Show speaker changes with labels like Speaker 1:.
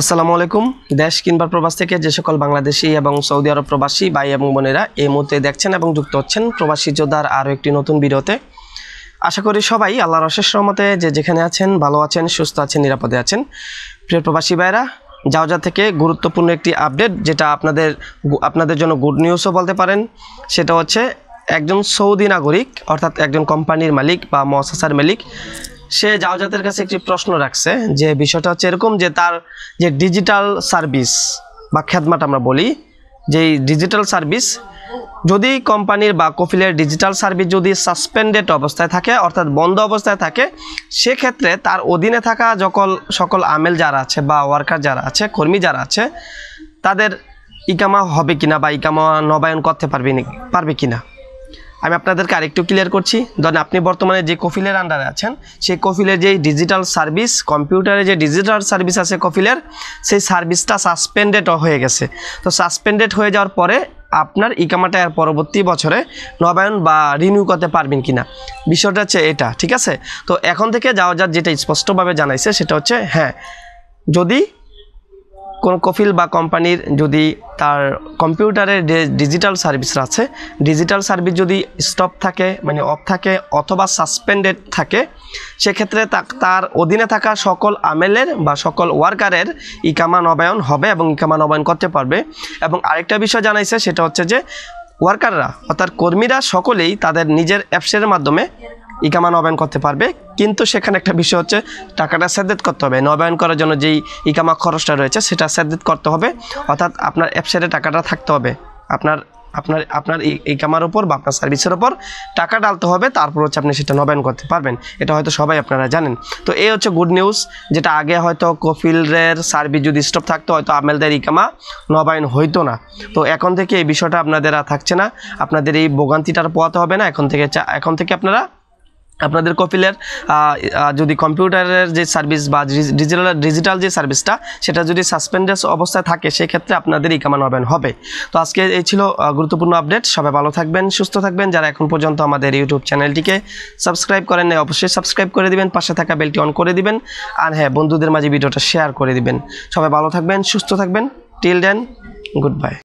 Speaker 1: আসসালামু আলাইকুম দেশ কিংবার প্রবাস থেকে যে সকল বাংলাদেশি এবং সৌদি আরব প্রবাসী ভাই এবং বোনেরা এই মুহূর্তে দেখছেন এবং যুক্ত হচ্ছেন প্রবাসী যোদ্ধার আরও একটি নতুন ভিডিওতে আশা করি সবাই আল্লাহর অশেষ রহমতে যে যেখানে আছেন ভালো আছেন সুস্থ আছেন নিরাপদে আছেন প্রিয় প্রবাসী ভাইরা যা থেকে গুরুত্বপূর্ণ একটি আপডেট যেটা আপনাদের আপনাদের জন্য গুড নিউজও বলতে পারেন সেটা হচ্ছে একজন সৌদি নাগরিক অর্থাৎ একজন কোম্পানির মালিক বা মহাসার মালিক সে জাওজাতের কাছে একটি প্রশ্ন রাখছে যে বিষয়টা হচ্ছে এরকম যে তার যে ডিজিটাল সার্ভিস বা খেদমাট আমরা বলি যে ডিজিটাল সার্ভিস যদি কোম্পানির বা কফিলের ডিজিটাল সার্ভিস যদি সাসপেন্ডেড অবস্থায় থাকে অর্থাৎ বন্ধ অবস্থায় থাকে সেক্ষেত্রে তার অধীনে থাকা যখন সকল আমেল যারা আছে বা ওয়ার্কার যারা আছে কর্মী যারা আছে তাদের ইকামা হবে কিনা বা ইকামা নবায়ন করতে পারবে পারবে কিনা আমি আপনাদেরকে আরেকটু ক্লিয়ার করছি ধরেন আপনি বর্তমানে যে কফিলের আন্ডারে আছেন সেই কফিলের যে ডিজিটাল সার্ভিস কম্পিউটারে যে ডিজিটাল সার্ভিস আছে কফিলের সেই সার্ভিসটা সাসপেন্ডেড হয়ে গেছে তো সাসপেন্ডেড হয়ে যাওয়ার পরে আপনার ইকামাটায় আর পরবর্তী বছরে নবায়ন বা রিনিউ করতে পারবেন কিনা বিষয়টা হচ্ছে এটা ঠিক আছে তো এখন থেকে যাওয়া যার যেটা স্পষ্টভাবে জানাইছে সেটা হচ্ছে হ্যাঁ যদি কোনো কফিল বা কোম্পানির যদি তার কম্পিউটারের ডিজিটাল সার্ভিস আছে ডিজিটাল সার্ভিস যদি স্টপ থাকে মানে অফ থাকে অথবা সাসপেন্ডেড থাকে সেক্ষেত্রে তার অধীনে থাকা সকল আমেলের বা সকল ওয়ার্কারের ইকামা নবায়ন হবে এবং ইকামা নবায়ন করতে পারবে এবং আরেকটা বিষয় জানাইছে সেটা হচ্ছে যে ওয়ার্কাররা অর্থাৎ কর্মীরা সকলেই তাদের নিজের অ্যাপসের মাধ্যমে ইকামা নবায়ন করতে পারবে কিন্তু সেখানে একটা বিষয় হচ্ছে টাকাটা সেদ্ধ করতে হবে নবায়ন করার জন্য যেই ইকামা খরচটা রয়েছে সেটা সেদ্ধ করতে হবে অর্থাৎ আপনার অ্যাপসাইটে টাকাটা থাকতে হবে আপনার আপনার আপনার ইকামার উপর বা আপনার সার্ভিসের উপর টাকা ডালতে হবে তারপর হচ্ছে আপনি সেটা নবায়ন করতে পারবেন এটা হয়তো সবাই আপনারা জানেন তো এই হচ্ছে গুড নিউজ যেটা আগে হয়তো কফিলের সার্ভিস যদি স্টপ থাকতো হয়তো আমেলদের ইকামা নবায়ন হইতো না তো এখন থেকে এই বিষয়টা আপনাদের আর থাকছে না আপনাদের এই আর পোয়াতে হবে না এখন থেকে এখন থেকে আপনারা আপনাদের কপিলের যদি কম্পিউটারের যে সার্ভিস বা ডিজিটাল ডিজিটাল যে সার্ভিসটা সেটা যদি সাসপেন্ডেস অবস্থায় থাকে সেক্ষেত্রে আপনাদের ইকামান কামান হবেন হবে তো আজকে এই ছিল গুরুত্বপূর্ণ আপডেট সবাই ভালো থাকবেন সুস্থ থাকবেন যারা এখন পর্যন্ত আমাদের ইউটিউব চ্যানেলটিকে সাবস্ক্রাইব করেন নাই অবশ্যই সাবস্ক্রাইব করে দিবেন পাশে থাকা বেলটি অন করে দিবেন আর হ্যাঁ বন্ধুদের মাঝে ভিডিওটা শেয়ার করে দিবেন সবাই ভালো থাকবেন সুস্থ থাকবেন টিল দেন গুড বাই